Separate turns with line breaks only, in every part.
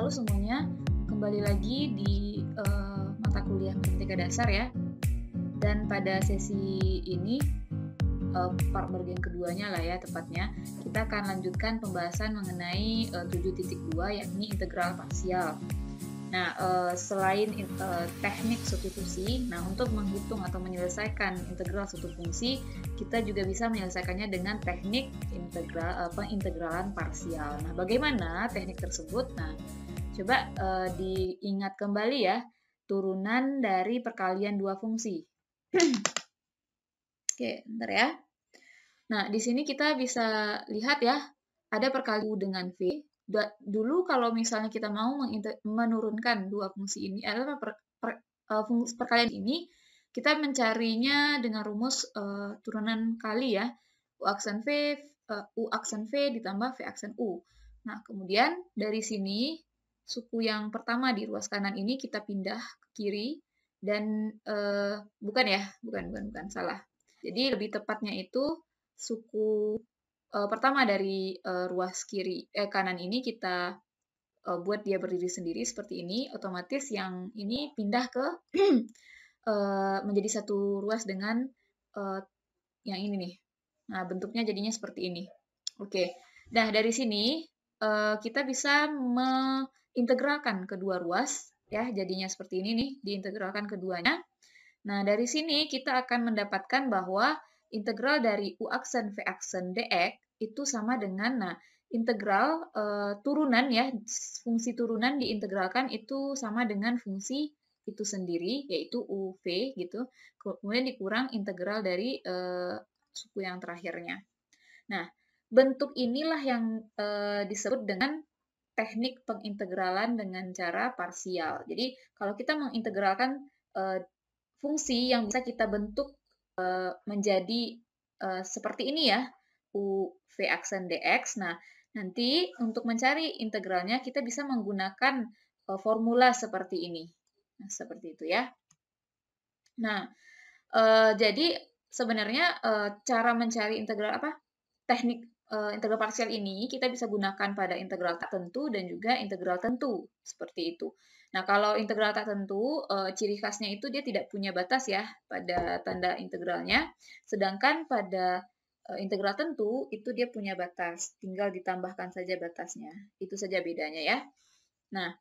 Halo semuanya, kembali lagi di uh, mata kuliah matematika dasar ya. Dan pada sesi ini uh, part bagian keduanya lah ya tepatnya, kita akan lanjutkan pembahasan mengenai eh, uh, 7.2 yakni integral parsial. Nah, uh, selain uh, teknik substitusi, nah untuk menghitung atau menyelesaikan integral suatu fungsi, kita juga bisa menyelesaikannya dengan teknik integral apa integralan parsial. Nah, bagaimana teknik tersebut? Nah, Coba uh, diingat kembali ya, turunan dari perkalian dua fungsi. Oke, bentar ya. Nah, di sini kita bisa lihat ya, ada perkalian dengan V. Dulu kalau misalnya kita mau menurunkan dua fungsi ini, eh, atau per, per, eh, fungsi perkalian ini, kita mencarinya dengan rumus uh, turunan kali ya, U aksen V, uh, U aksen V ditambah V aksen U. Nah, kemudian dari sini suku yang pertama di ruas kanan ini kita pindah ke kiri dan uh, bukan ya, bukan bukan bukan salah. Jadi lebih tepatnya itu suku uh, pertama dari uh, ruas kiri eh kanan ini kita uh, buat dia berdiri sendiri seperti ini, otomatis yang ini pindah ke uh, menjadi satu ruas dengan uh, yang ini nih. Nah, bentuknya jadinya seperti ini. Oke. Nah, dari sini uh, kita bisa me integralkan kedua ruas ya jadinya seperti ini nih diintegralkan keduanya. Nah dari sini kita akan mendapatkan bahwa integral dari u aksen v aksen dx itu sama dengan nah integral e, turunan ya fungsi turunan diintegralkan itu sama dengan fungsi itu sendiri yaitu uv gitu kemudian dikurang integral dari e, suku yang terakhirnya. Nah bentuk inilah yang e, disebut dengan teknik pengintegralan dengan cara parsial. Jadi kalau kita mengintegralkan uh, fungsi yang bisa kita bentuk uh, menjadi uh, seperti ini ya, u v aksen dx. Nah nanti untuk mencari integralnya kita bisa menggunakan uh, formula seperti ini, nah, seperti itu ya. Nah uh, jadi sebenarnya uh, cara mencari integral apa? Teknik uh, integral parsial ini kita bisa gunakan pada integral tak tentu dan juga integral tentu seperti itu. Nah, kalau integral tak tentu, uh, ciri khasnya itu dia tidak punya batas ya pada tanda integralnya. Sedangkan pada uh, integral tentu itu dia punya batas, tinggal ditambahkan saja batasnya. Itu saja bedanya ya. Nah,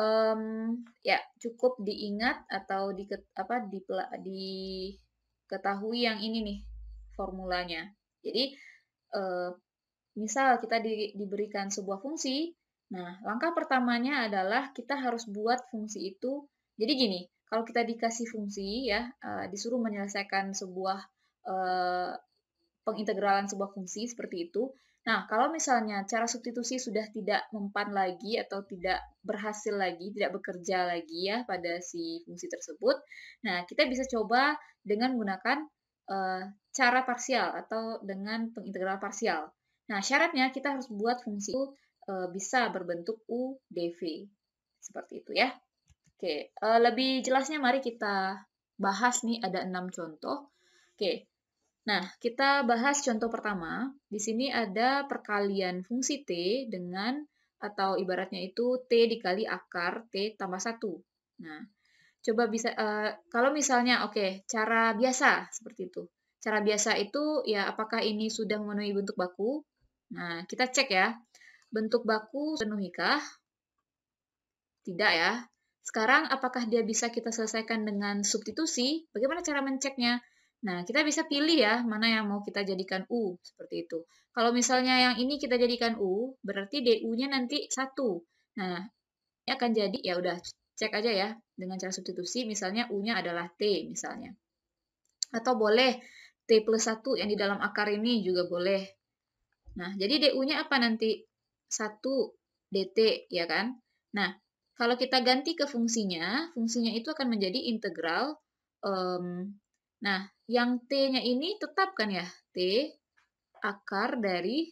um, ya cukup diingat atau di apa di diketahui yang ini nih formulanya. Jadi Eh, misal kita di, diberikan sebuah fungsi, nah langkah pertamanya adalah kita harus buat fungsi itu. Jadi gini, kalau kita dikasih fungsi ya, uh, disuruh menyelesaikan sebuah uh, pengintegralan sebuah fungsi seperti itu. Nah, kalau misalnya cara substitusi sudah tidak mempan lagi atau tidak berhasil lagi, tidak bekerja lagi ya pada si fungsi tersebut, nah kita bisa coba dengan menggunakan Eh, cara parsial atau dengan pengintegral parsial. Nah, syaratnya kita harus buat fungsi itu eh, bisa berbentuk U dv. Seperti itu ya. Oke, eh, lebih jelasnya mari kita bahas nih ada enam contoh. Oke. Nah, kita bahas contoh pertama. Di sini ada perkalian fungsi t dengan atau ibaratnya itu t dikali akar t tambah 1. Nah, coba bisa uh, kalau misalnya oke okay, cara biasa seperti itu cara biasa itu ya apakah ini sudah memenuhi bentuk baku nah kita cek ya bentuk baku penuhikah tidak ya sekarang apakah dia bisa kita selesaikan dengan substitusi bagaimana cara menceknya nah kita bisa pilih ya mana yang mau kita jadikan u seperti itu kalau misalnya yang ini kita jadikan u berarti du nya nanti satu nah ini akan jadi ya udah Cek aja ya dengan cara substitusi misalnya U-nya adalah T misalnya. Atau boleh T plus satu yang di dalam akar ini juga boleh. Nah, jadi DU-nya apa nanti? satu DT, ya kan? Nah, kalau kita ganti ke fungsinya, fungsinya itu akan menjadi integral. Um, nah, yang T-nya ini tetap kan ya? T akar dari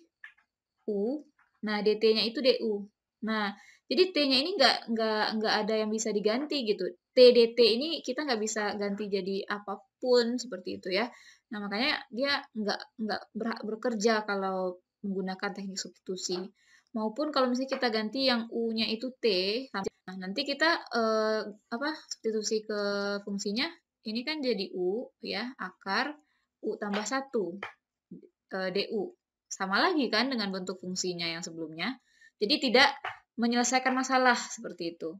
U. Nah, DT-nya itu DU. Nah, jadi T-nya ini nggak nggak nggak ada yang bisa diganti gitu. TDT ini kita nggak bisa ganti jadi apapun seperti itu ya. Nah makanya dia nggak nggak berhak bekerja kalau menggunakan teknik substitusi. Maupun kalau misalnya kita ganti yang U-nya itu T, nah nanti kita eh, apa substitusi ke fungsinya ini kan jadi U ya akar U tambah satu eh, DU. Sama lagi kan dengan bentuk fungsinya yang sebelumnya. Jadi tidak menyelesaikan masalah seperti itu.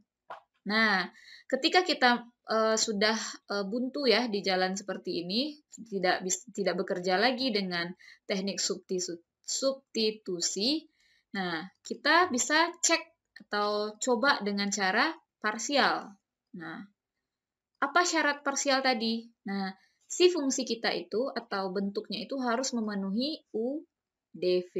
Nah, ketika kita uh, sudah uh, buntu ya di jalan seperti ini, tidak tidak bekerja lagi dengan teknik substitusi. Nah, kita bisa cek atau coba dengan cara parsial. Nah, apa syarat parsial tadi? Nah, si fungsi kita itu atau bentuknya itu harus memenuhi UDV.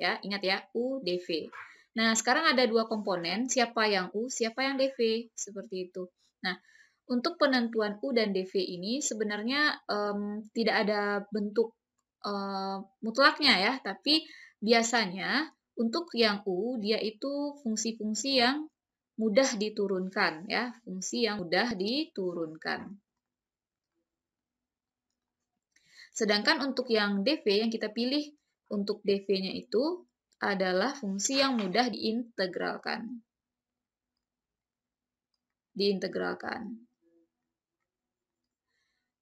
Ya, ingat ya, UDV. Nah, sekarang ada dua komponen, siapa yang U, siapa yang DV, seperti itu. Nah, untuk penentuan U dan DV ini sebenarnya um, tidak ada bentuk um, mutlaknya ya, tapi biasanya untuk yang U, dia itu fungsi-fungsi yang mudah diturunkan ya, fungsi yang mudah diturunkan. Sedangkan untuk yang DV yang kita pilih untuk DV-nya itu adalah fungsi yang mudah diintegralkan. Diintegralkan.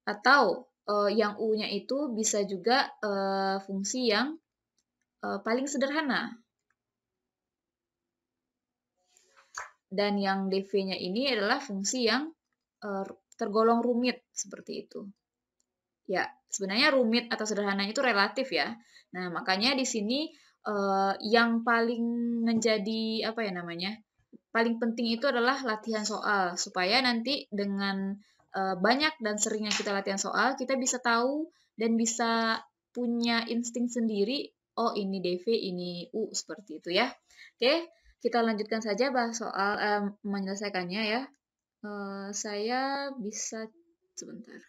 Atau uh, yang U-nya itu bisa juga uh, fungsi yang uh, paling sederhana. Dan yang dv-nya ini adalah fungsi yang uh, tergolong rumit seperti itu. Ya, sebenarnya rumit atau sederhana itu relatif ya. Nah, makanya di sini uh, yang paling menjadi apa ya namanya paling penting itu adalah latihan soal supaya nanti dengan uh, banyak dan seringnya kita latihan soal kita bisa tahu dan bisa punya insting sendiri oh ini DV ini U seperti itu ya oke kita lanjutkan saja bahas soal uh, menyelesaikannya ya uh, saya bisa sebentar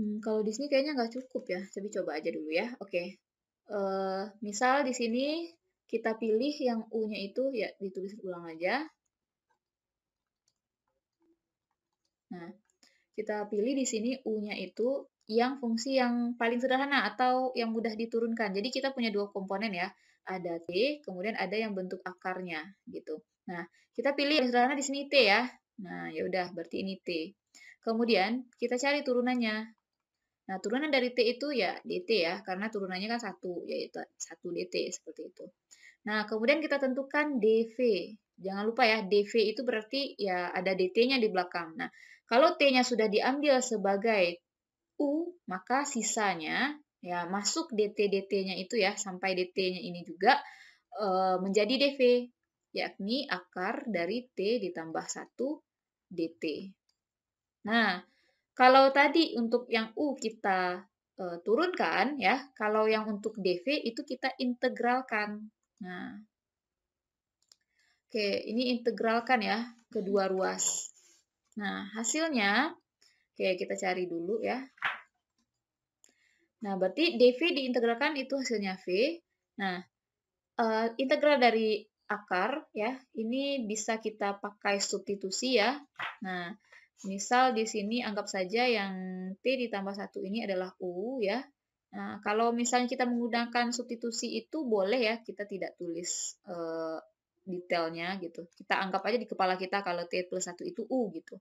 hmm, kalau di sini kayaknya nggak cukup ya tapi coba aja dulu ya oke Uh, misal di sini kita pilih yang U-nya itu ya ditulis ulang aja. Nah, kita pilih di sini U-nya itu yang fungsi yang paling sederhana atau yang mudah diturunkan. Jadi kita punya dua komponen ya, ada T, kemudian ada yang bentuk akarnya gitu. Nah, kita pilih yang sederhana di sini T ya. Nah, ya udah berarti ini T. Kemudian kita cari turunannya. Nah, turunan dari T itu ya DT ya, karena turunannya kan satu, yaitu satu DT seperti itu. Nah, kemudian kita tentukan DV. Jangan lupa ya, DV itu berarti ya ada DT-nya di belakang. Nah, kalau T-nya sudah diambil sebagai U, maka sisanya ya masuk DT-DT-nya itu ya, sampai DT-nya ini juga e, menjadi DV, yakni akar dari T ditambah 1 DT. Nah, kalau tadi untuk yang U kita e, turunkan ya, kalau yang untuk DV itu kita integralkan. Nah. Oke, ini integralkan ya kedua ruas. Nah, hasilnya oke kita cari dulu ya. Nah, berarti DV diintegralkan itu hasilnya V. Nah, e, integral dari akar ya, ini bisa kita pakai substitusi ya. Nah, Misal di sini anggap saja yang T ditambah satu ini adalah U ya. Nah, kalau misalnya kita menggunakan substitusi itu boleh ya, kita tidak tulis uh, detailnya gitu. Kita anggap aja di kepala kita kalau T plus 1 itu U gitu.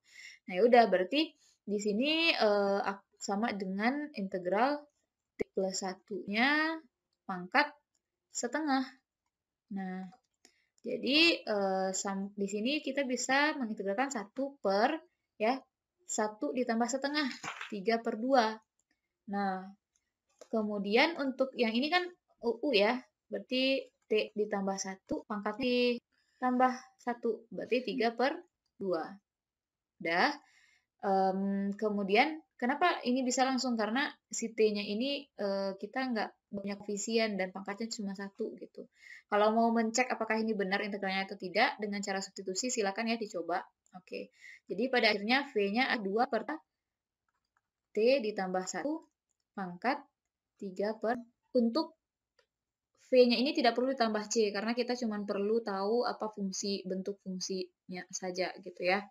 Nah, ya udah berarti di sini uh, sama dengan integral T plus 1-nya pangkat setengah. Nah, jadi uh, di sini kita bisa mengintegralkan 1 per ya. 1 ditambah setengah, 3 per 2. Nah, kemudian untuk yang ini kan UU ya, berarti T ditambah 1, pangkatnya ditambah 1, berarti 3 per 2. Dah, um, kemudian kenapa ini bisa langsung? Karena si T-nya ini uh, kita nggak banyak visian dan pangkatnya cuma satu gitu. Kalau mau mencek apakah ini benar integralnya atau tidak dengan cara substitusi silakan ya dicoba Oke, jadi pada akhirnya V-nya a 2 per T ditambah 1 pangkat 3 per untuk V-nya ini tidak perlu ditambah C karena kita cuma perlu tahu apa fungsi bentuk fungsinya saja gitu ya.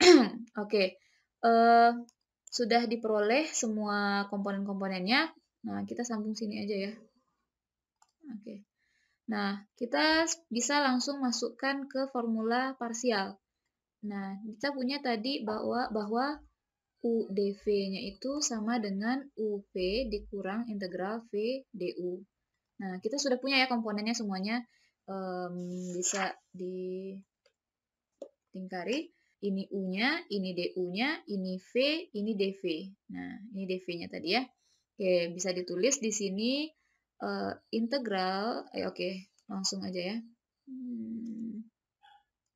Oke, eh, sudah diperoleh semua komponen-komponennya. Nah, kita sambung sini aja ya. Oke. Nah, kita bisa langsung masukkan ke formula parsial. Nah, kita punya tadi bahwa bahwa UDV-nya itu sama dengan UV dikurang integral V DU. Nah, kita sudah punya ya komponennya semuanya um, bisa ditingkari. Ini U-nya, ini DU-nya, ini V, ini DV. Nah, ini DV-nya tadi ya. Oke, bisa ditulis di sini uh, integral. Eh, oke, langsung aja ya. Hmm.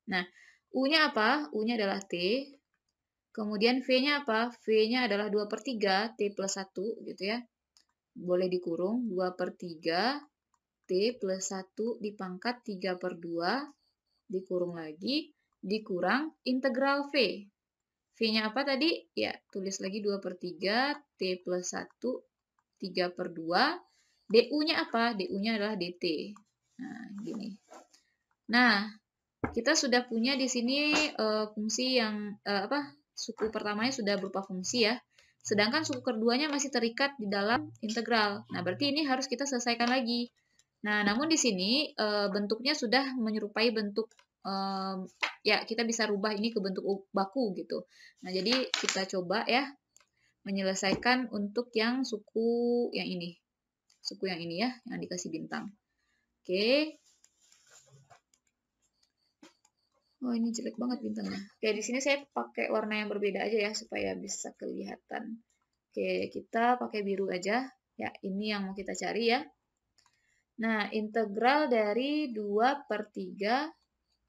Nah, U-nya apa? U-nya adalah T. Kemudian V-nya apa? V-nya adalah 2 per 3, T plus 1 gitu ya. Boleh dikurung, 2 per 3, T plus 1 dipangkat 3 per 2, dikurung lagi, dikurang integral V. V-nya apa tadi? Ya, tulis lagi 2 per 3, T plus 1, 3 per 2. DU-nya apa? DU-nya adalah DT. Nah, gini. Nah, kita sudah punya di sini uh, fungsi yang uh, apa suku pertamanya sudah berupa fungsi ya. Sedangkan suku keduanya masih terikat di dalam integral. Nah, berarti ini harus kita selesaikan lagi. Nah, namun di sini uh, bentuknya sudah menyerupai bentuk ya kita bisa rubah ini ke bentuk baku gitu. Nah, jadi kita coba ya menyelesaikan untuk yang suku yang ini. Suku yang ini ya, yang dikasih bintang. Oke. Oh ini jelek banget bintangnya. Oke di sini saya pakai warna yang berbeda aja ya supaya bisa kelihatan. Oke kita pakai biru aja. Ya ini yang mau kita cari ya. Nah integral dari 2 per 3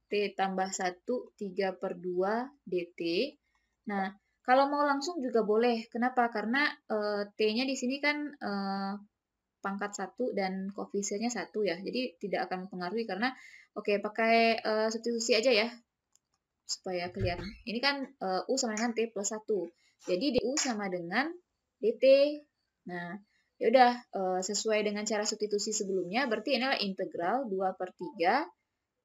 T tambah 1 3 per 2 DT. Nah kalau mau langsung juga boleh. Kenapa? Karena e, T-nya di sini kan e, pangkat 1 dan koefisiennya 1 ya. Jadi tidak akan mempengaruhi karena oke pakai uh, substitusi aja ya supaya kelihatan. Ini kan uh, U sama dengan T plus 1. Jadi DU sama dengan DT. Nah, yaudah uh, eh, sesuai dengan cara substitusi sebelumnya, berarti ini adalah integral 2 per 3.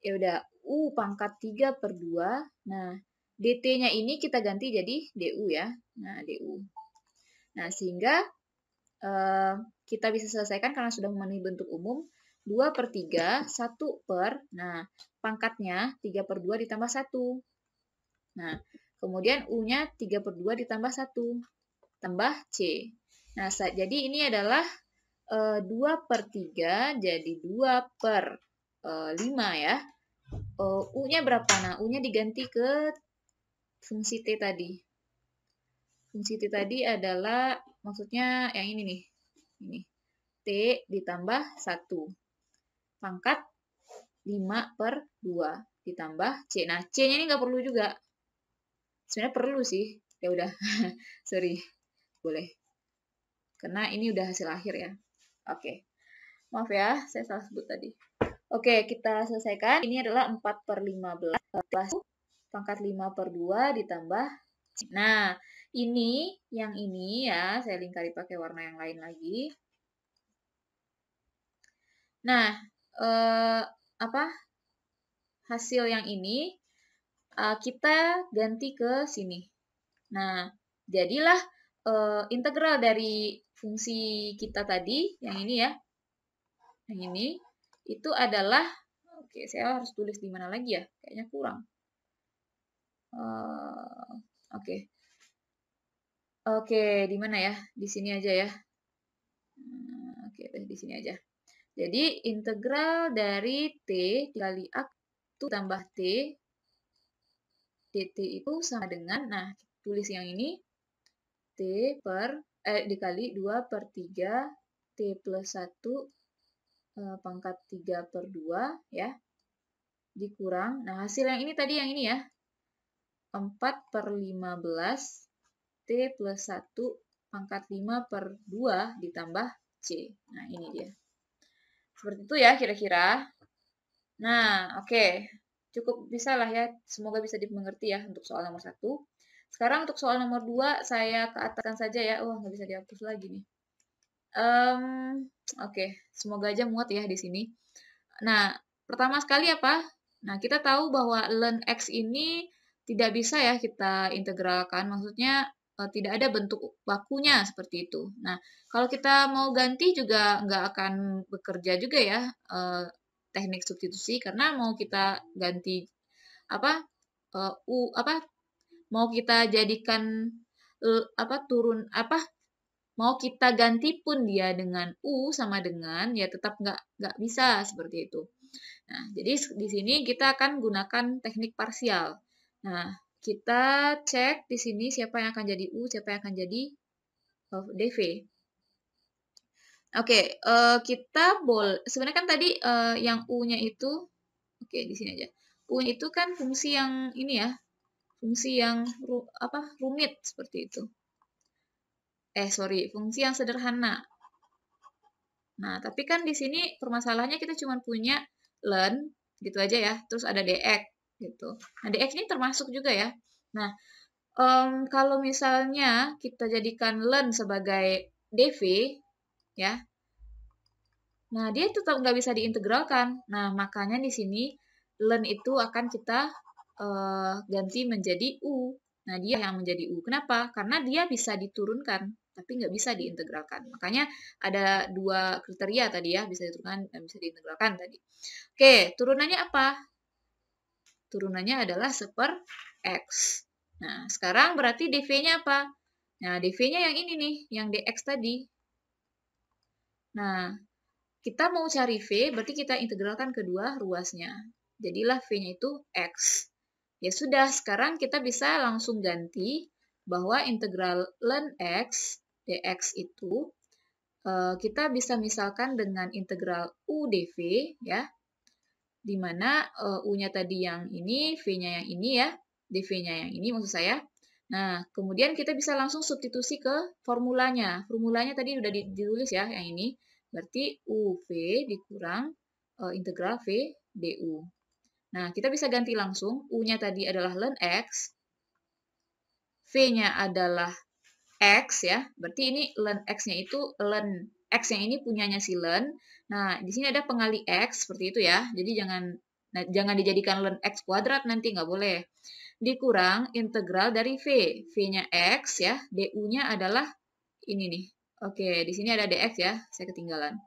Yaudah, U pangkat 3 per 2. Nah, DT-nya ini kita ganti jadi DU ya. Nah, DU. Nah, sehingga uh, kita bisa selesaikan karena sudah memenuhi bentuk umum. 2 per 3, 1 per, nah pangkatnya 3 per 2 ditambah 1. Nah, kemudian U-nya 3 per 2 ditambah 1, tambah C. Nah, jadi ini adalah e, eh, 2 per 3, jadi 2 per e, eh, 5 ya. E, U-nya berapa? Nah, U-nya diganti ke fungsi T tadi. Fungsi T tadi adalah, maksudnya yang ini nih. Ini. T ditambah 1. Pangkat 5 per 2 ditambah C. Nah, C-nya ini nggak perlu juga sebenarnya perlu sih ya udah sorry boleh karena ini udah hasil akhir ya oke okay. maaf ya saya salah sebut tadi oke okay, kita selesaikan ini adalah 4 per 15 pangkat 5 per 2 ditambah nah ini yang ini ya saya lingkari pakai warna yang lain lagi nah eh, apa hasil yang ini uh, kita ganti ke sini. Nah, jadilah uh, integral dari fungsi kita tadi, yang ini ya, yang ini, itu adalah, oke, okay, saya harus tulis di mana lagi ya, kayaknya kurang. Uh, oke, okay. oke, okay, di mana ya, di sini aja ya. Hmm, oke, okay, di sini aja. Jadi, integral dari T kali A tambah T dt itu sama dengan, nah tulis yang ini, t per, eh dikali 2 per 3, t plus 1 eh, pangkat 3 per 2, ya, dikurang. Nah hasil yang ini tadi yang ini ya, 4 per 15, t plus 1 pangkat 5 per 2 ditambah C. Nah ini dia. Seperti itu ya kira-kira. Nah, oke. Okay cukup bisa lah ya, semoga bisa dimengerti ya untuk soal nomor satu. Sekarang untuk soal nomor dua saya keatakan saja ya, wah oh, nggak bisa dihapus lagi nih. Um, Oke, okay. semoga aja muat ya di sini. Nah, pertama sekali apa? Nah, kita tahu bahwa ln x ini tidak bisa ya kita integralkan, maksudnya eh, tidak ada bentuk bakunya seperti itu. Nah, kalau kita mau ganti juga nggak akan bekerja juga ya eh, teknik substitusi karena mau kita ganti apa uh, u apa mau kita jadikan uh, apa turun apa mau kita ganti pun dia dengan u sama dengan ya tetap nggak nggak bisa seperti itu. Nah, jadi di sini kita akan gunakan teknik parsial. Nah, kita cek di sini siapa yang akan jadi u, siapa yang akan jadi eh, DV. Oke, uh, kita bol. sebenarnya kan tadi uh, yang u-nya itu oke okay, di sini aja. u itu kan fungsi yang ini ya. Fungsi yang ru, apa? rumit seperti itu. Eh, sorry, fungsi yang sederhana. Nah, tapi kan di sini permasalahannya kita cuma punya ln, gitu aja ya, terus ada dx gitu. Nah, dx ini termasuk juga ya. Nah, um, kalau misalnya kita jadikan ln sebagai dv ya. Nah, dia tetap nggak bisa diintegralkan. Nah, makanya di sini learn itu akan kita uh, ganti menjadi U. Nah, dia yang menjadi U. Kenapa? Karena dia bisa diturunkan, tapi nggak bisa diintegralkan. Makanya ada dua kriteria tadi ya, bisa diturunkan dan bisa diintegralkan tadi. Oke, turunannya apa? Turunannya adalah seper X. Nah, sekarang berarti DV-nya apa? Nah, DV-nya yang ini nih, yang DX tadi. Nah, kita mau cari V, berarti kita integralkan kedua ruasnya. Jadilah V-nya itu X. Ya sudah, sekarang kita bisa langsung ganti bahwa integral ln X, dx itu, eh, kita bisa misalkan dengan integral U dV, ya, di dimana eh, U-nya tadi yang ini, V-nya yang ini ya, dV-nya yang ini maksud saya. Nah, kemudian kita bisa langsung substitusi ke formulanya. Formulanya tadi sudah ditulis ya, yang ini. Berarti UV dikurang e, integral V du. Nah, kita bisa ganti langsung. U-nya tadi adalah ln X. V-nya adalah X ya. Berarti ini ln X-nya itu ln X yang ini punyanya si ln. Nah, di sini ada pengali X, seperti itu ya. Jadi jangan Nah, jangan dijadikan ln x kuadrat nanti, nggak boleh. Dikurang integral dari v. V-nya x ya, du-nya adalah ini nih. Oke, di sini ada dx ya, saya ketinggalan.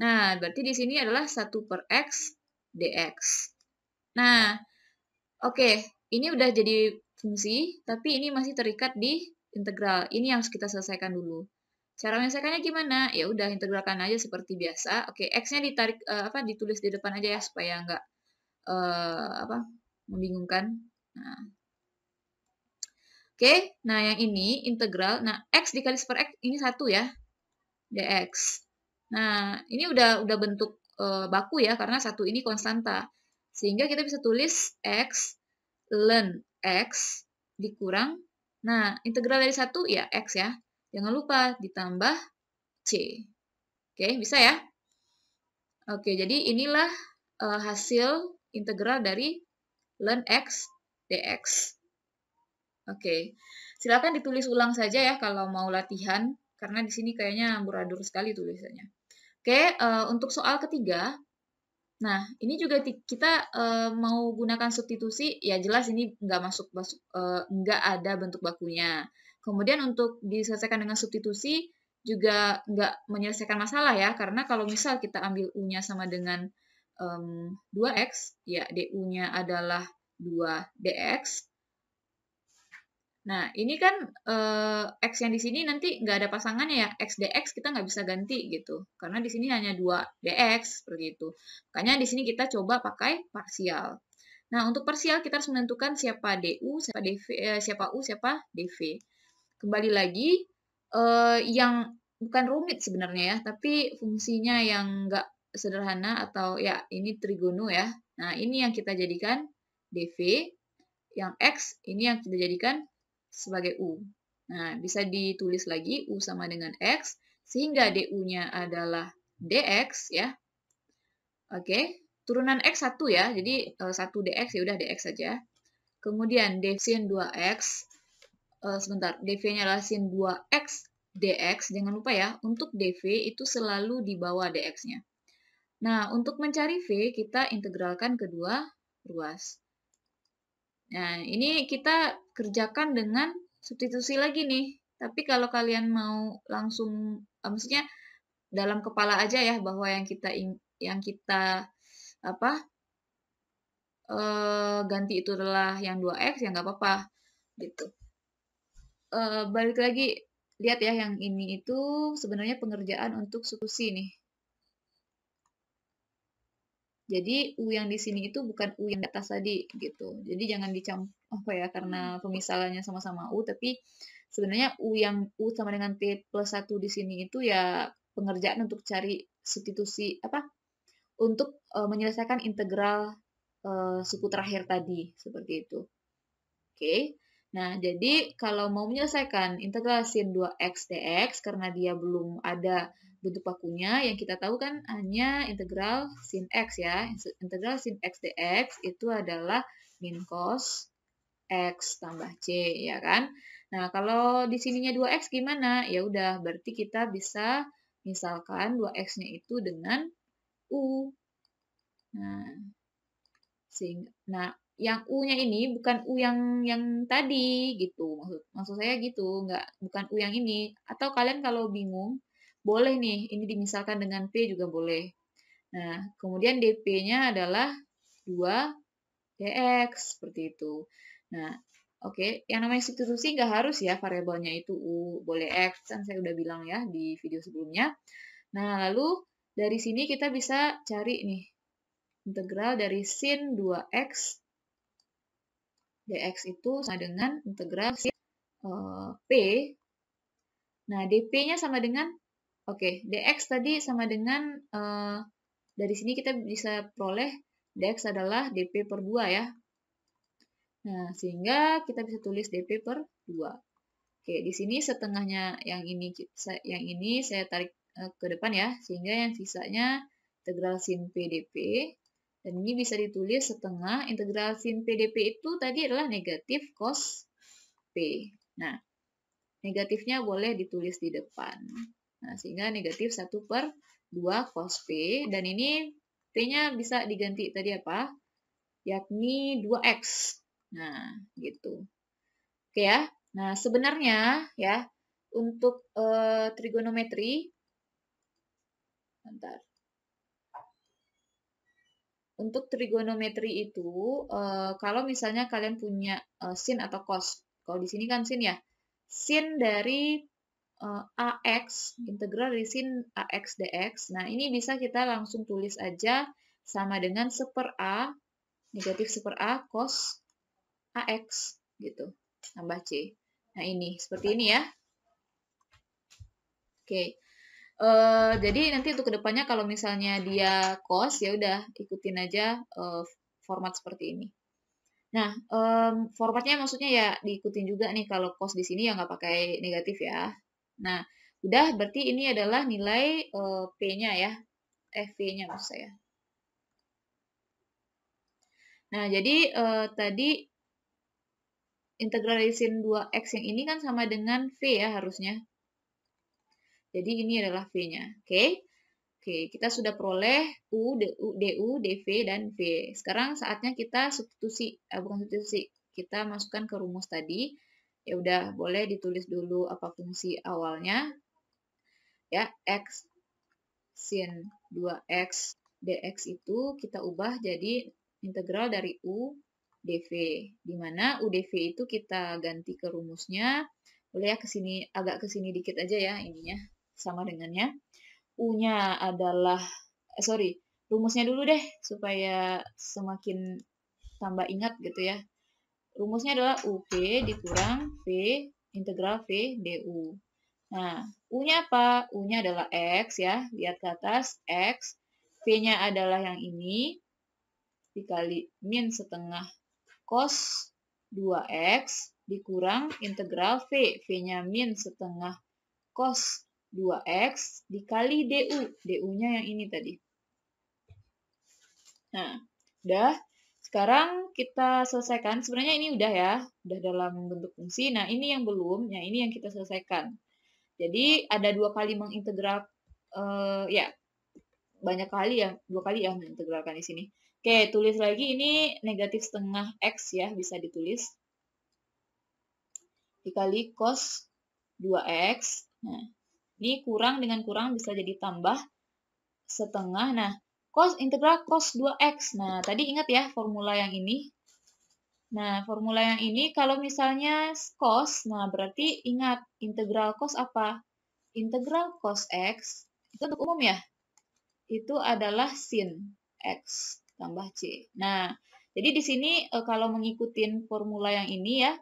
Nah, berarti di sini adalah 1 per x dx. Nah, oke, ini udah jadi fungsi, tapi ini masih terikat di integral. Ini yang harus kita selesaikan dulu. Cara menyelesaikannya gimana? Ya udah integralkan aja seperti biasa. Oke, x-nya ditarik eh, apa ditulis di depan aja ya supaya nggak uh, apa membingungkan. Nah. Oke, okay, nah yang ini integral. Nah, x dikali per x ini satu ya, dx. Nah, ini udah udah bentuk uh, baku ya karena satu ini konstanta. Sehingga kita bisa tulis x ln x dikurang. Nah, integral dari satu ya x ya. Jangan lupa ditambah c. Oke, okay, bisa ya? Oke, jadi inilah uh, hasil integral dari ln x dx. Oke, silakan ditulis ulang saja ya kalau mau latihan, karena di sini kayaknya amburadul sekali tulisannya. Oke, uh, untuk soal ketiga, nah ini juga kita uh, mau gunakan substitusi, ya jelas ini nggak masuk, masuk uh, nggak ada bentuk bakunya. Kemudian untuk diselesaikan dengan substitusi juga nggak menyelesaikan masalah ya, karena kalau misal kita ambil u-nya sama dengan um, 2x, ya DU-nya adalah 2dx. Nah, ini kan eh, x yang di sini nanti nggak ada pasangannya ya, x dx kita nggak bisa ganti gitu, karena di sini hanya 2 dx, seperti itu. Makanya di sini kita coba pakai parsial. Nah, untuk parsial kita harus menentukan siapa du, siapa dv, eh, siapa u, siapa dv. Kembali lagi, eh, yang bukan rumit sebenarnya ya, tapi fungsinya yang nggak sederhana atau ya ini trigono ya. Nah, ini yang kita jadikan DV, yang X ini yang kita jadikan sebagai U. Nah, bisa ditulis lagi U sama dengan X, sehingga DU-nya adalah DX ya. Oke, turunan x satu ya, jadi eh, satu dx ya udah DX saja. Kemudian D sin 2X, sebentar, DV-nya adalah sin 2X DX, jangan lupa ya, untuk DV itu selalu di bawah DX-nya. Nah, untuk mencari V, kita integralkan kedua ruas. Nah, ini kita kerjakan dengan substitusi lagi nih. Tapi kalau kalian mau langsung, eh, maksudnya dalam kepala aja ya bahwa yang kita yang kita apa e, ganti itu adalah yang 2x ya nggak apa-apa gitu. E, balik lagi lihat ya yang ini itu sebenarnya pengerjaan untuk substitusi nih. Jadi U yang di sini itu bukan U yang di atas tadi gitu. Jadi jangan dicampur apa ya karena hmm. pemisalannya sama-sama U tapi sebenarnya U yang U sama dengan T plus 1 di sini itu ya pengerjaan untuk cari substitusi apa untuk uh, menyelesaikan integral uh, suku terakhir tadi seperti itu. Oke. Okay. Nah, jadi kalau mau menyelesaikan integral sin 2x dx karena dia belum ada bentuk pakunya yang kita tahu kan hanya integral sin x ya. Integral sin x dx itu adalah min cos x tambah c ya kan. Nah, kalau di sininya 2x gimana? Ya udah, berarti kita bisa misalkan 2x-nya itu dengan u. Nah, nah yang U-nya ini bukan U yang yang tadi gitu maksud maksud saya gitu nggak bukan U yang ini atau kalian kalau bingung boleh nih, ini dimisalkan dengan P juga boleh. Nah, kemudian DP-nya adalah 2 DX, seperti itu. Nah, oke, okay. yang namanya substitusi nggak harus ya variabelnya itu U, boleh X, kan saya udah bilang ya di video sebelumnya. Nah, lalu dari sini kita bisa cari nih, integral dari sin 2X dx itu sama dengan integral sin uh, p. Nah, dp-nya sama dengan Oke, dx tadi sama dengan uh, dari sini kita bisa peroleh dx adalah dp per 2 ya. Nah, sehingga kita bisa tulis dp per 2. Oke, di sini setengahnya yang ini yang ini saya tarik uh, ke depan ya, sehingga yang sisanya integral sin p dp. dan ini bisa ditulis setengah integral sin p dp itu tadi adalah negatif cos P. Nah, negatifnya boleh ditulis di depan. Nah, sehingga negatif 1 per 2 cos P. Dan ini P-nya bisa diganti tadi apa? Yakni 2X. Nah, gitu. Oke ya. Nah, sebenarnya ya, untuk uh, trigonometri, bentar. Untuk trigonometri itu, eh, kalau misalnya kalian punya eh, sin atau cos, kalau di sini kan sin ya, sin dari uh, eh, AX, hmm. integral dari sin AX dx. Nah, ini bisa kita langsung tulis aja sama dengan seper A, negatif seper A, cos AX, gitu. Tambah C. Nah, ini, seperti ini ya. Oke. Okay. Uh, eh, jadi nanti untuk kedepannya kalau misalnya dia cos, ya udah ikutin aja uh, format seperti ini. Nah, um, formatnya maksudnya ya diikutin juga nih kalau cos di sini ya nggak pakai negatif ya. Nah, udah berarti ini adalah nilai uh, P-nya ya, FV-nya eh, maksud saya. Nah, jadi uh, tadi integral dari sin 2x yang ini kan sama dengan V ya harusnya. Jadi ini adalah V-nya. Oke. Okay? Oke, okay, kita sudah peroleh U, DU, DU, DV, dan V. Sekarang saatnya kita substitusi, eh, bukan substitusi, kita masukkan ke rumus tadi ya udah boleh ditulis dulu apa fungsi awalnya ya x sin 2x dx itu kita ubah jadi integral dari u dv dimana u dv itu kita ganti ke rumusnya boleh ya ke sini agak ke sini dikit aja ya ininya sama dengannya u-nya adalah eh, sorry rumusnya dulu deh supaya semakin tambah ingat gitu ya Rumusnya adalah UV dikurang V integral V DU. Nah, U-nya apa? U-nya adalah X ya. Lihat ke atas, X. V-nya adalah yang ini. Dikali min setengah cos 2X dikurang integral V. V-nya min setengah cos 2X dikali DU. DU-nya yang ini tadi. Nah, udah. Sekarang kita selesaikan. Sebenarnya ini udah ya, udah dalam bentuk fungsi. Nah, ini yang belum, ya ini yang kita selesaikan. Jadi ada dua kali mengintegral, uh, ya banyak kali ya, dua kali ya mengintegralkan di sini. Oke, tulis lagi ini negatif setengah x ya, bisa ditulis. Dikali cos 2x. Nah, ini kurang dengan kurang bisa jadi tambah setengah. Nah, cos integral cos 2x. Nah, tadi ingat ya formula yang ini. Nah, formula yang ini kalau misalnya cos, nah berarti ingat integral cos apa? Integral cos x, itu untuk umum ya, itu adalah sin x tambah c. Nah, jadi di sini e, kalau mengikuti formula yang ini ya,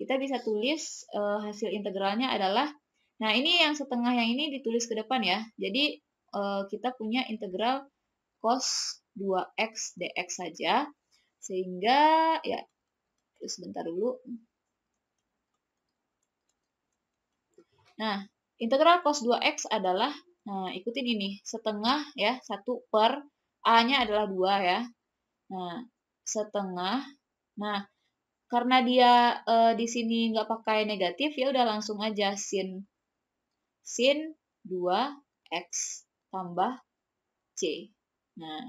kita bisa tulis e, hasil integralnya adalah, nah ini yang setengah yang ini ditulis ke depan ya, jadi e, kita punya integral cos 2x dx saja. Sehingga ya terus sebentar dulu. Nah, integral cos 2x adalah nah ikutin ini, setengah ya, satu per a-nya adalah dua ya. Nah, setengah. Nah, karena dia e, di sini nggak pakai negatif, ya udah langsung aja sin sin 2x tambah c. Nah,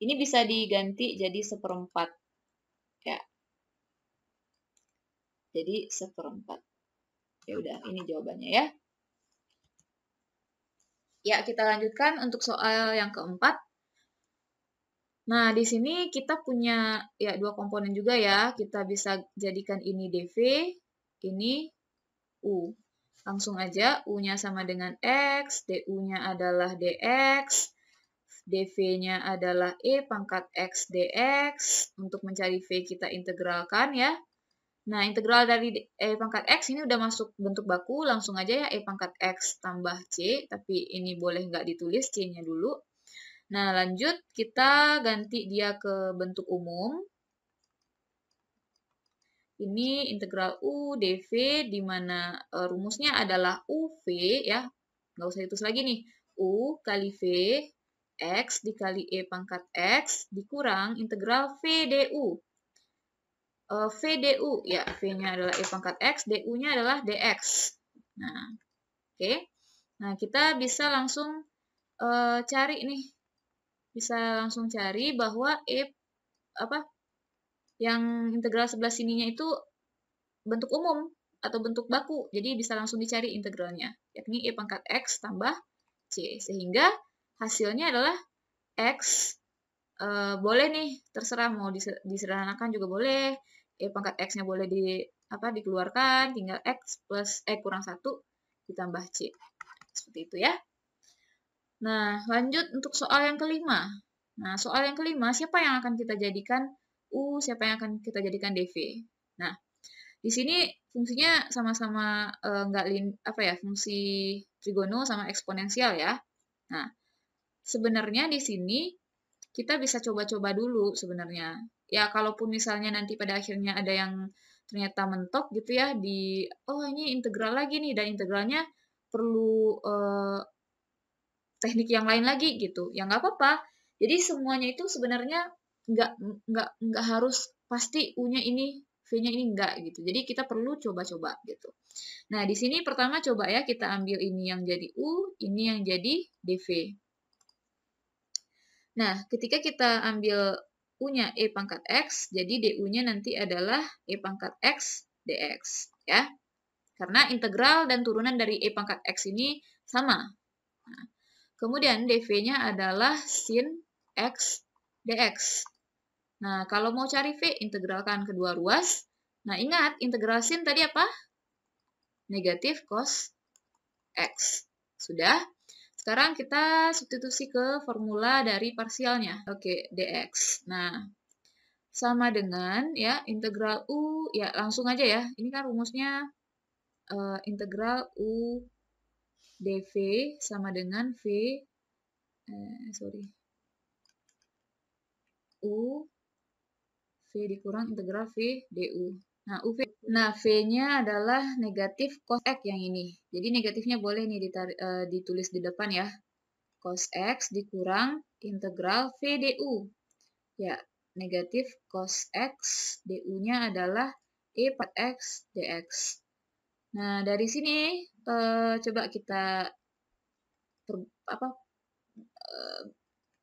ini bisa diganti jadi seperempat. Ya. Jadi seperempat. Ya udah, ini jawabannya ya. Ya, kita lanjutkan untuk soal yang keempat. Nah, di sini kita punya ya dua komponen juga ya. Kita bisa jadikan ini DV, ini U. Langsung aja U-nya sama dengan X, DU-nya adalah DX, dv-nya adalah e pangkat x dx. Untuk mencari v kita integralkan ya. Nah, integral dari E pangkat X ini udah masuk bentuk baku, langsung aja ya E pangkat X tambah C, tapi ini boleh nggak ditulis C-nya dulu. Nah, lanjut kita ganti dia ke bentuk umum. Ini integral U dV, di mana e, rumusnya adalah UV, ya. Nggak usah ditulis lagi nih. U kali V X dikali E pangkat X dikurang integral V du. Eh, v du, ya V-nya adalah E pangkat X, du-nya adalah dx. Nah, oke. Okay. Nah, kita bisa langsung uh, cari nih. Bisa langsung cari bahwa E apa yang integral sebelah sininya itu bentuk umum atau bentuk baku. Jadi bisa langsung dicari integralnya, yakni E pangkat X tambah C. Sehingga hasilnya adalah X uh, boleh nih terserah mau disederhanakan juga boleh ya pangkat X-nya boleh di apa dikeluarkan tinggal X plus E kurang 1 ditambah C seperti itu ya nah lanjut untuk soal yang kelima nah soal yang kelima siapa yang akan kita jadikan U siapa yang akan kita jadikan DV nah di sini fungsinya sama-sama eh, nggak -sama, uh, lin apa ya fungsi trigono sama eksponensial ya nah sebenarnya di sini kita bisa coba-coba dulu sebenarnya. Ya, kalaupun misalnya nanti pada akhirnya ada yang ternyata mentok gitu ya di oh ini integral lagi nih dan integralnya perlu eh, teknik yang lain lagi gitu. Ya nggak apa-apa. Jadi semuanya itu sebenarnya nggak nggak nggak harus pasti U-nya ini V-nya ini nggak gitu. Jadi kita perlu coba-coba gitu. Nah, di sini pertama coba ya kita ambil ini yang jadi U, ini yang jadi DV. Nah, ketika kita ambil U-nya E pangkat X, jadi DU-nya nanti adalah E pangkat X dx. ya. Karena integral dan turunan dari E pangkat X ini sama. Nah, kemudian dV-nya adalah sin X dx. Nah, kalau mau cari V, integralkan kedua ruas. Nah, ingat, integral sin tadi apa? Negatif cos X. Sudah? Sekarang kita substitusi ke formula dari parsialnya. Oke, dx. Nah, sama dengan ya integral u, ya langsung aja ya. Ini kan rumusnya uh, integral u dv sama dengan v, eh, sorry, u v dikurang integral v du. Nah, UV. Nah, V-nya adalah negatif cos X yang ini. Jadi negatifnya boleh nih ditar, uh, eh, ditulis di depan ya. Cos X dikurang integral V du. Ya, negatif cos X du-nya adalah E per X dx. Nah, dari sini uh, coba kita per, apa uh,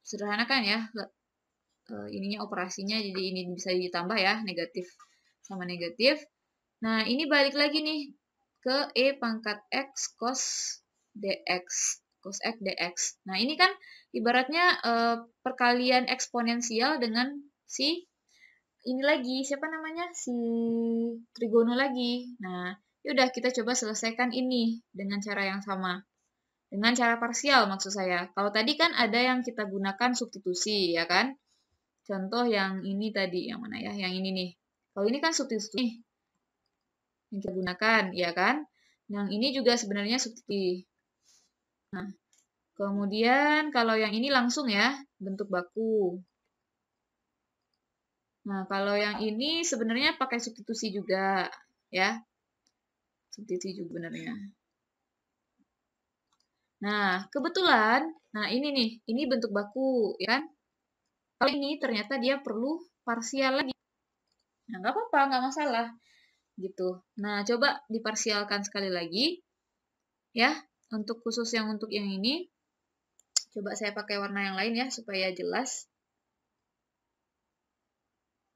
sederhanakan ya ininya operasinya jadi ini bisa ditambah ya negatif sama negatif. Nah, ini balik lagi nih ke E pangkat X cos dx, cos X dx. Nah, ini kan ibaratnya uh, perkalian eksponensial dengan si ini lagi, siapa namanya? Si trigono lagi. Nah, yaudah kita coba selesaikan ini dengan cara yang sama. Dengan cara parsial maksud saya. Kalau tadi kan ada yang kita gunakan substitusi, ya kan? Contoh yang ini tadi, yang mana ya? Yang ini nih. Kalau ini kan substitusi yang kita gunakan, ya kan? Yang ini juga sebenarnya substitusi. Nah, kemudian kalau yang ini langsung ya, bentuk baku. Nah, kalau yang ini sebenarnya pakai substitusi juga, ya. Substitusi juga benarnya. Nah, kebetulan, nah ini nih, ini bentuk baku, ya kan? Kalau ini ternyata dia perlu parsial lagi. Nah, nggak apa-apa, nggak masalah gitu. Nah, coba diparsialkan sekali lagi ya untuk khusus yang untuk yang ini. Coba saya pakai warna yang lain ya supaya jelas.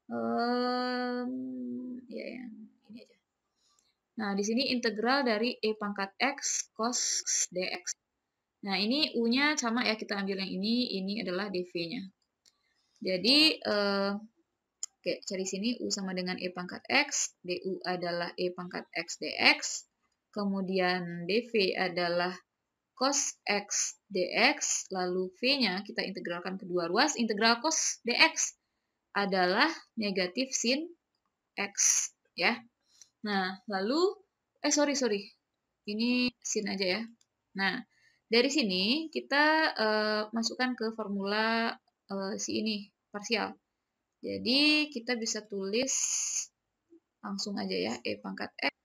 Um, ya yang ini aja. Nah, di sini integral dari e pangkat x cos dx. Nah, ini u-nya sama ya kita ambil yang ini, ini adalah dv-nya. Jadi eh, Oke, cari sini U sama dengan E pangkat X, DU adalah E pangkat X DX, kemudian DV adalah cos X DX, lalu V-nya kita integralkan kedua ruas, integral cos DX adalah negatif sin X, ya. Nah, lalu, eh sorry, sorry, ini sin aja ya. Nah, dari sini kita uh, masukkan ke formula uh, si ini, parsial. Jadi kita bisa tulis langsung aja ya, E pangkat X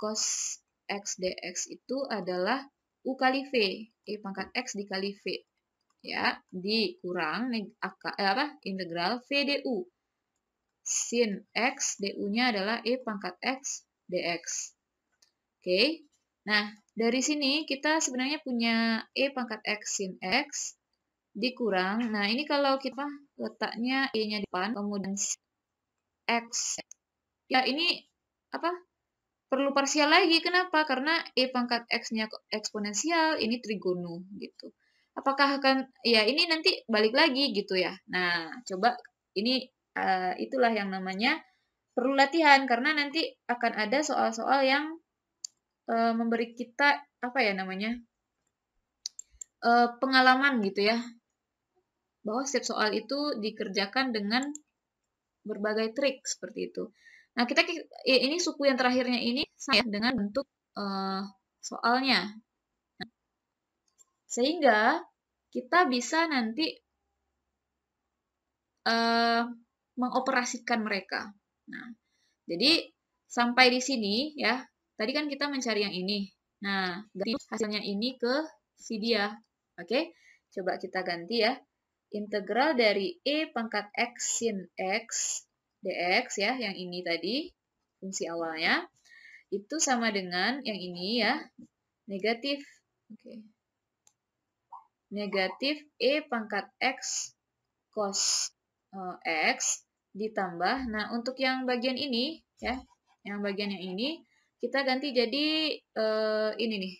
cos X dx itu adalah U kali V, E pangkat X dikali V. Ya, dikurang eh, apa, integral V du. Sin X du-nya adalah E pangkat X dx. Oke, nah dari sini kita sebenarnya punya E pangkat X sin X dikurang. Nah, ini kalau kita letaknya E-nya di depan, kemudian X. Ya, ini apa? Perlu parsial lagi. Kenapa? Karena E pangkat X-nya eksponensial, ini trigonu gitu. Apakah akan, ya ini nanti balik lagi gitu ya. Nah, coba ini uh, itulah yang namanya perlu latihan karena nanti akan ada soal-soal yang uh, memberi kita apa ya namanya uh, pengalaman gitu ya bahwa setiap soal itu dikerjakan dengan berbagai trik seperti itu. Nah, kita ini suku yang terakhirnya ini saya dengan bentuk uh, soalnya. Nah, sehingga kita bisa nanti uh, mengoperasikan mereka. Nah, jadi sampai di sini ya. Tadi kan kita mencari yang ini. Nah, ganti hasilnya ini ke si dia. Oke. Coba kita ganti ya integral dari E pangkat X sin X dx ya, yang ini tadi, fungsi awalnya, itu sama dengan yang ini ya, negatif. Oke. Negatif E pangkat X cos uh, X ditambah. Nah, untuk yang bagian ini ya, yang bagian yang ini, kita ganti jadi uh, ini nih.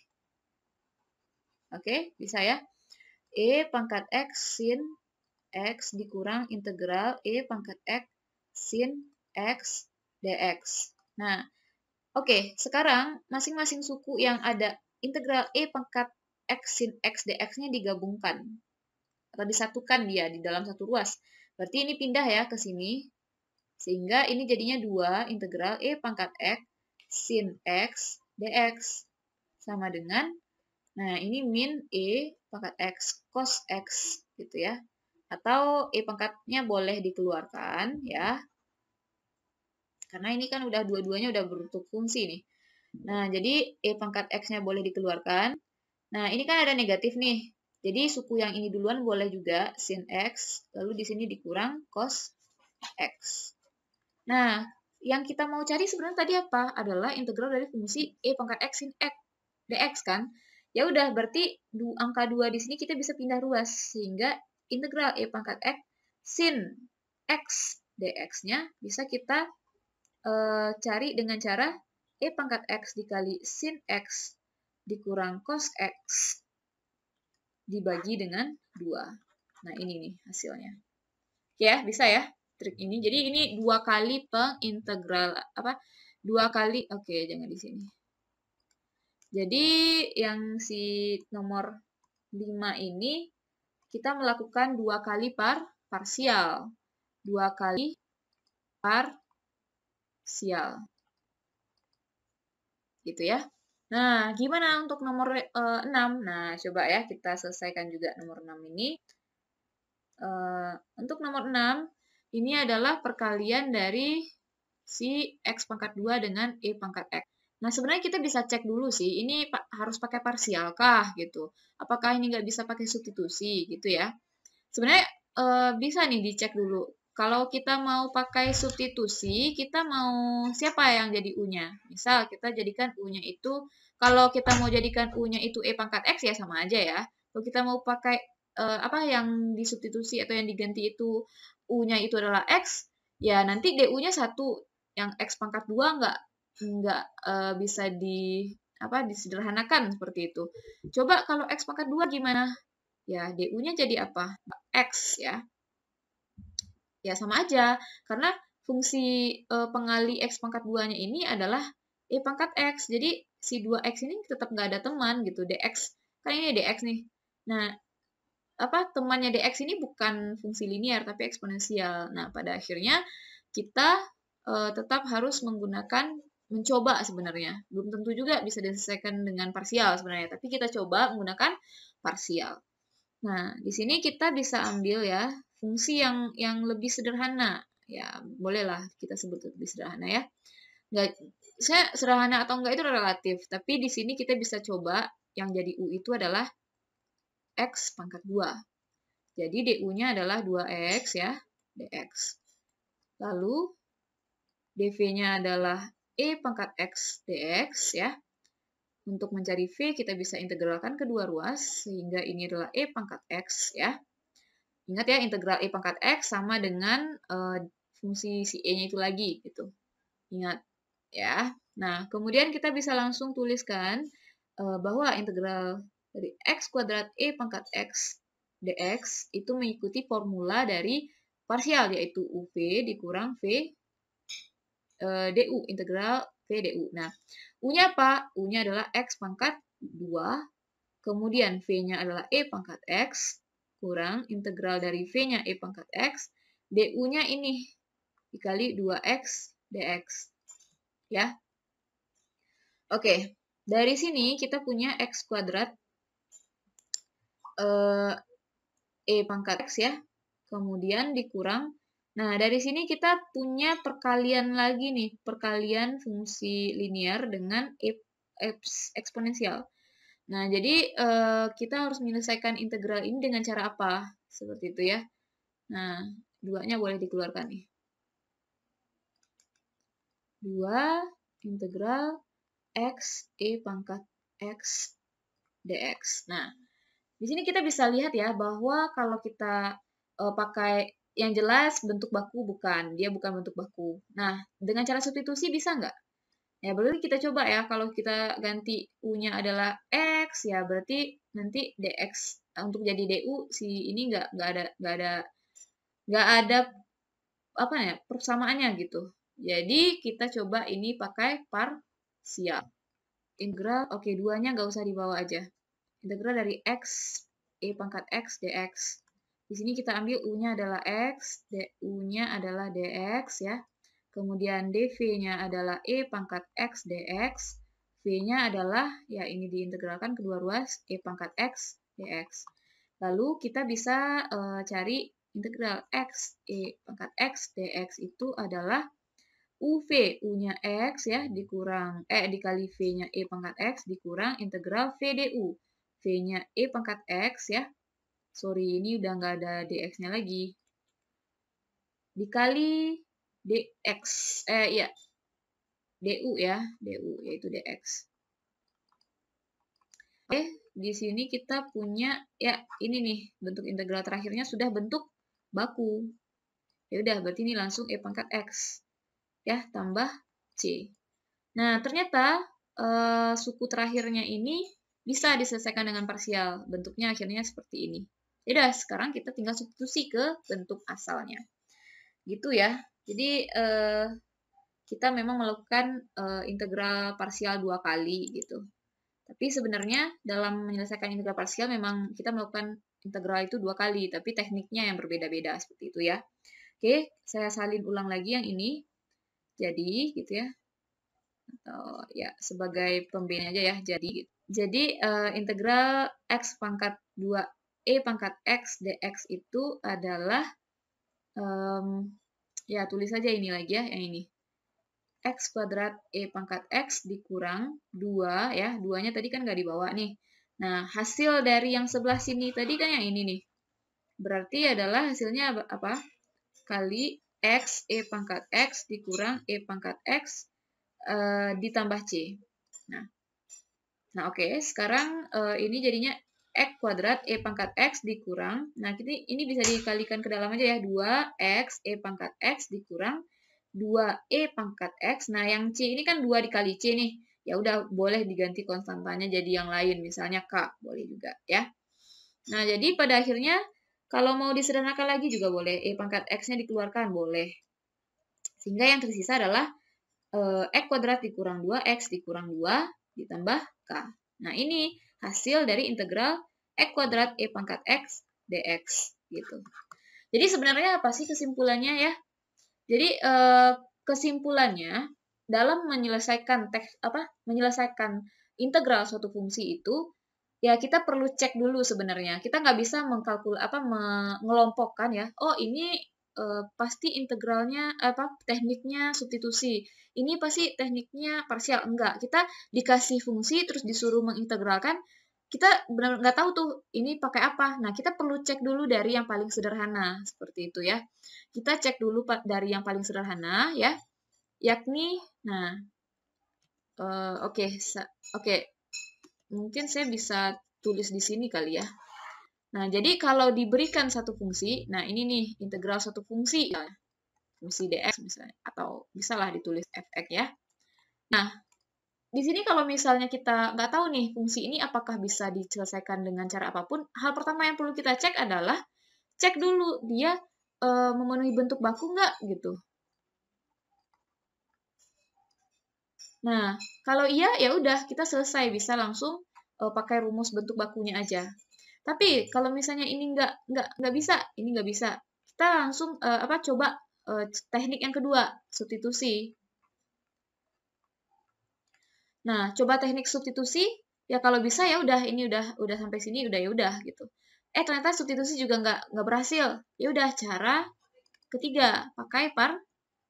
Oke, bisa ya. E pangkat X sin x dikurang integral e pangkat x sin x dx. Nah, oke, okay, sekarang masing-masing suku yang ada integral e pangkat x sin x dx-nya digabungkan atau disatukan dia di dalam satu ruas. Berarti ini pindah ya ke sini. Sehingga ini jadinya 2 integral e pangkat x sin x dx sama dengan nah ini min e pangkat x cos x gitu ya atau e pangkatnya boleh dikeluarkan ya. Karena ini kan udah dua-duanya udah berbentuk fungsi nih. Nah, jadi e pangkat x-nya boleh dikeluarkan. Nah, ini kan ada negatif nih. Jadi suku yang ini duluan boleh juga sin x, lalu di sini dikurang cos x. Nah, yang kita mau cari sebenarnya tadi apa? Adalah integral dari fungsi e pangkat x sin x dx kan? Ya udah, berarti angka 2 di sini kita bisa pindah ruas sehingga integral e pangkat x sin x dx-nya bisa kita e, cari dengan cara e pangkat x dikali sin x dikurang cos x dibagi dengan 2. Nah, ini nih hasilnya. Oke ya, bisa ya trik ini. Jadi ini dua kali pengintegral apa? Dua kali. Oke, okay, jangan di sini. Jadi yang si nomor 5 ini kita melakukan dua kali par parsial. Dua kali parsial. Gitu ya. Nah, gimana untuk nomor e, eh, 6? Nah, coba ya kita selesaikan juga nomor 6 ini. E, untuk nomor 6, ini adalah perkalian dari si X pangkat 2 dengan E pangkat X. Nah, sebenarnya kita bisa cek dulu sih, ini harus pakai parsial kah gitu. Apakah ini nggak bisa pakai substitusi gitu ya. Sebenarnya e, bisa nih dicek dulu. Kalau kita mau pakai substitusi, kita mau siapa yang jadi U-nya? Misal kita jadikan U-nya itu, kalau kita mau jadikan U-nya itu E pangkat X ya sama aja ya. Kalau kita mau pakai e, apa yang disubstitusi atau yang diganti itu U-nya itu adalah X, ya nanti DU-nya satu yang X pangkat 2 nggak nggak uh, bisa di apa disederhanakan seperti itu. Coba kalau x pangkat 2 gimana? Ya, DU-nya jadi apa? X ya. Ya sama aja karena fungsi uh, eh, pengali x pangkat 2-nya ini adalah e pangkat x. Jadi si 2x ini tetap nggak ada teman gitu. dx kan ini dx nih. Nah, apa temannya dx ini bukan fungsi linear tapi eksponensial. Nah, pada akhirnya kita uh, tetap harus menggunakan mencoba sebenarnya. Belum tentu juga bisa diselesaikan dengan parsial sebenarnya, tapi kita coba menggunakan parsial. Nah, di sini kita bisa ambil ya fungsi yang yang lebih sederhana. Ya, bolehlah kita sebut lebih sederhana ya. Nggak, saya sederhana atau enggak itu relatif, tapi di sini kita bisa coba yang jadi U itu adalah X pangkat 2. Jadi DU-nya adalah 2X ya, DX. Lalu DV-nya adalah E pangkat X dx ya. Untuk mencari V kita bisa integralkan kedua ruas sehingga ini adalah E pangkat X ya. Ingat ya integral E pangkat X sama dengan uh, fungsi si E-nya itu lagi gitu. Ingat ya. Nah, kemudian kita bisa langsung tuliskan uh, bahwa integral dari X kuadrat E pangkat X dx itu mengikuti formula dari parsial yaitu UV dikurang V uh, eh, DU, integral VDU. Nah, U-nya apa? U-nya adalah X pangkat 2, kemudian V-nya adalah E pangkat X, kurang integral dari V-nya E pangkat X, DU-nya ini, dikali 2X dx. Ya. Oke, dari sini kita punya X kuadrat uh, e pangkat X ya, kemudian dikurang Nah, dari sini kita punya perkalian lagi nih, perkalian fungsi linear dengan eksponensial. Nah, jadi eh, kita harus menyelesaikan integral ini dengan cara apa? Seperti itu ya. Nah, duanya boleh dikeluarkan nih. 2 integral x e pangkat x dx. Nah, di sini kita bisa lihat ya bahwa kalau kita eh, pakai yang jelas bentuk baku bukan, dia bukan bentuk baku. Nah, dengan cara substitusi bisa nggak? Ya, berarti kita coba ya, kalau kita ganti U-nya adalah X, ya berarti nanti DX eh, untuk jadi DU si ini nggak nggak ada nggak ada nggak ada apa ya persamaannya gitu. Jadi kita coba ini pakai parsial. Integral, oke okay, duanya nggak usah dibawa aja. Integral dari x e pangkat x dx di sini kita ambil U-nya adalah X, u nya adalah DX ya. Kemudian DV-nya adalah E pangkat X DX. V-nya adalah, ya ini diintegralkan kedua ruas E pangkat X DX. Lalu kita bisa e, cari integral X E pangkat X DX itu adalah UV, U-nya X ya, dikurang, eh dikali V-nya E pangkat X dikurang integral V DU. V-nya E pangkat X ya, sorry ini udah nggak ada dx-nya lagi dikali dx eh iya. ya du ya du yaitu dx oke di sini kita punya ya ini nih bentuk integral terakhirnya sudah bentuk baku ya udah berarti ini langsung e pangkat x ya tambah c nah ternyata eh, suku terakhirnya ini bisa diselesaikan dengan parsial bentuknya akhirnya seperti ini Yaudah, sekarang kita tinggal substitusi ke bentuk asalnya. Gitu ya. Jadi eh, kita memang melakukan eh, integral parsial dua kali gitu. Tapi sebenarnya dalam menyelesaikan integral parsial memang kita melakukan integral itu dua kali, tapi tekniknya yang berbeda-beda seperti itu ya. Oke, saya salin ulang lagi yang ini. Jadi gitu ya. Atau ya sebagai pembina aja ya, jadi gitu. Jadi uh, integral x pangkat 2 E pangkat X dx itu adalah, um, ya tulis saja ini lagi ya, yang ini. X kuadrat E pangkat X dikurang 2 ya, duanya tadi kan nggak dibawa nih. Nah, hasil dari yang sebelah sini tadi kan yang ini nih. Berarti adalah hasilnya apa? Kali X E pangkat X dikurang E pangkat X uh, ditambah C. Nah, nah oke. Okay. Sekarang uh, ini jadinya X kuadrat E pangkat X dikurang. Nah, ini, ini bisa dikalikan ke dalam aja ya. 2X E pangkat X dikurang 2E pangkat X. Nah, yang C ini kan 2 dikali C nih. Ya udah boleh diganti konstantanya jadi yang lain. Misalnya K, boleh juga ya. Nah, jadi pada akhirnya kalau mau disederhanakan lagi juga boleh. E pangkat X-nya dikeluarkan, boleh. Sehingga yang tersisa adalah e, X kuadrat dikurang 2X dikurang 2 ditambah K. Nah, ini hasil dari integral E kuadrat E pangkat X dx gitu. Jadi sebenarnya apa sih kesimpulannya ya? Jadi eh, kesimpulannya dalam menyelesaikan teks apa menyelesaikan integral suatu fungsi itu ya kita perlu cek dulu sebenarnya kita nggak bisa mengkalkul apa mengelompokkan ya oh ini eh, pasti integralnya apa tekniknya substitusi ini pasti tekniknya parsial enggak kita dikasih fungsi terus disuruh mengintegralkan kita benar nggak tahu tuh ini pakai apa. Nah, kita perlu cek dulu dari yang paling sederhana seperti itu ya. Kita cek dulu dari yang paling sederhana ya, yakni nah eh, oke uh, oke okay, okay. mungkin saya bisa tulis di sini kali ya. Nah, jadi kalau diberikan satu fungsi, nah ini nih integral satu fungsi, fungsi dx misalnya, atau bisalah ditulis fx ya. Nah, di sini kalau misalnya kita nggak tahu nih fungsi ini apakah bisa diselesaikan dengan cara apapun, hal pertama yang perlu kita cek adalah cek dulu dia e, memenuhi bentuk baku nggak gitu. Nah, kalau iya ya udah kita selesai bisa langsung e, pakai rumus bentuk bakunya aja. Tapi kalau misalnya ini nggak nggak nggak bisa, ini nggak bisa, kita langsung e, apa coba e, teknik yang kedua substitusi. Nah, coba teknik substitusi ya kalau bisa ya udah ini udah udah sampai sini udah ya udah gitu. Eh ternyata substitusi juga nggak nggak berhasil. Ya udah cara ketiga pakai par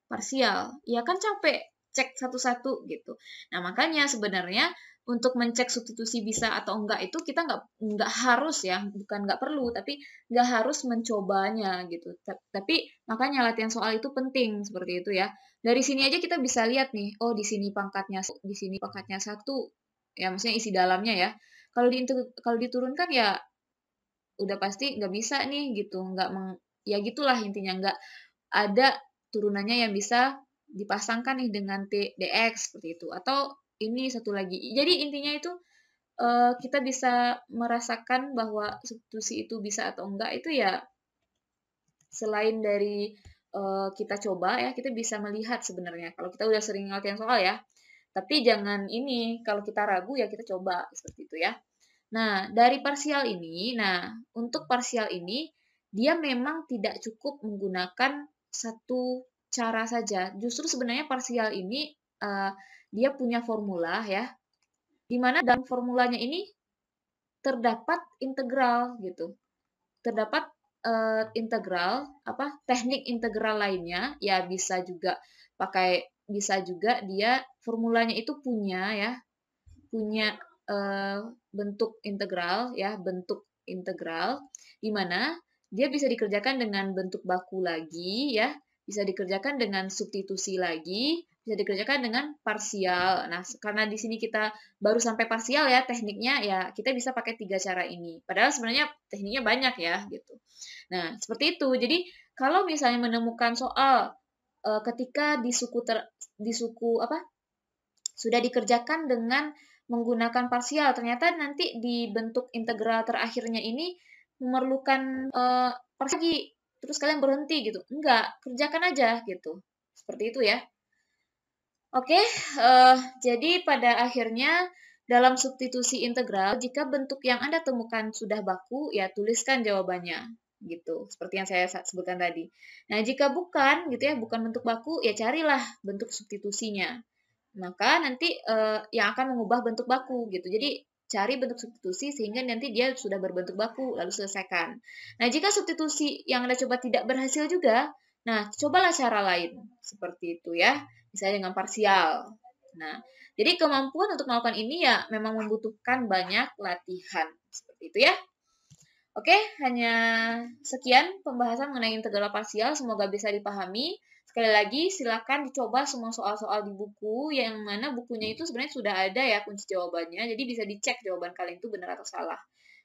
parsial. Ya kan capek cek satu-satu gitu. Nah makanya sebenarnya untuk mencek substitusi bisa atau enggak itu kita nggak nggak harus ya bukan nggak perlu tapi nggak harus mencobanya gitu tapi makanya latihan soal itu penting seperti itu ya dari sini aja kita bisa lihat nih oh di sini pangkatnya di sini pangkatnya satu ya maksudnya isi dalamnya ya kalau di kalau diturunkan ya udah pasti nggak bisa nih gitu nggak meng, ya gitulah intinya nggak ada turunannya yang bisa dipasangkan nih dengan t dx seperti itu atau ini satu lagi jadi intinya itu uh, kita bisa merasakan bahwa substitusi itu bisa atau enggak itu ya selain dari uh, kita coba ya kita bisa melihat sebenarnya kalau kita udah sering latihan soal ya tapi jangan ini kalau kita ragu ya kita coba seperti itu ya nah dari parsial ini nah untuk parsial ini dia memang tidak cukup menggunakan satu cara saja justru sebenarnya parsial ini uh, dia punya formula ya, di mana dalam formulanya ini terdapat integral gitu, terdapat uh, integral apa teknik integral lainnya ya bisa juga pakai bisa juga dia formulanya itu punya ya punya uh, bentuk integral ya bentuk integral di mana dia bisa dikerjakan dengan bentuk baku lagi ya bisa dikerjakan dengan substitusi lagi bisa dikerjakan dengan parsial. Nah, karena di sini kita baru sampai parsial ya tekniknya ya kita bisa pakai tiga cara ini. Padahal sebenarnya tekniknya banyak ya gitu. Nah, seperti itu. Jadi kalau misalnya menemukan soal e, ketika di suku ter, di suku apa sudah dikerjakan dengan menggunakan parsial, ternyata nanti di bentuk integral terakhirnya ini memerlukan e, parsial lagi. Terus kalian berhenti gitu. Enggak, kerjakan aja gitu. Seperti itu ya. Oke, uh, jadi pada akhirnya dalam substitusi integral, jika bentuk yang Anda temukan sudah baku, ya tuliskan jawabannya gitu seperti yang saya sebutkan tadi. Nah jika bukan gitu ya bukan bentuk baku ya carilah bentuk substitusinya. Maka nanti eh, yang akan mengubah bentuk baku gitu. Jadi cari bentuk substitusi sehingga nanti dia sudah berbentuk baku lalu selesaikan. Nah jika substitusi yang anda coba tidak berhasil juga, nah cobalah cara lain seperti itu ya misalnya dengan parsial. Nah, jadi kemampuan untuk melakukan ini ya memang membutuhkan banyak latihan. Seperti itu ya. Oke, hanya sekian pembahasan mengenai integral parsial. Semoga bisa dipahami. Sekali lagi, silakan dicoba semua soal-soal di buku yang mana bukunya itu sebenarnya sudah ada ya kunci jawabannya. Jadi bisa dicek jawaban kalian itu benar atau salah.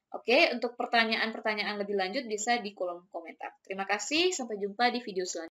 Oke, untuk pertanyaan-pertanyaan lebih lanjut bisa di kolom komentar. Terima kasih, sampai jumpa di video selanjutnya.